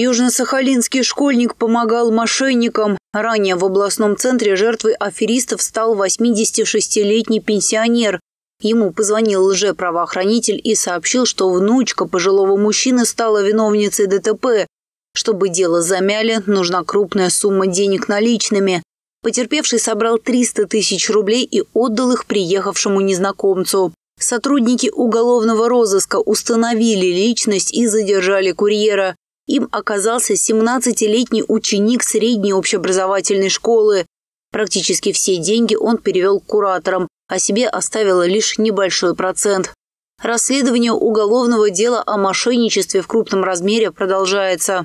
Южно-сахалинский школьник помогал мошенникам. Ранее в областном центре жертвой аферистов стал 86-летний пенсионер. Ему позвонил лже-правоохранитель и сообщил, что внучка пожилого мужчины стала виновницей ДТП. Чтобы дело замяли, нужна крупная сумма денег наличными. Потерпевший собрал 300 тысяч рублей и отдал их приехавшему незнакомцу. Сотрудники уголовного розыска установили личность и задержали курьера. Им оказался 17-летний ученик средней общеобразовательной школы. Практически все деньги он перевел кураторам, а себе оставила лишь небольшой процент. Расследование уголовного дела о мошенничестве в крупном размере продолжается.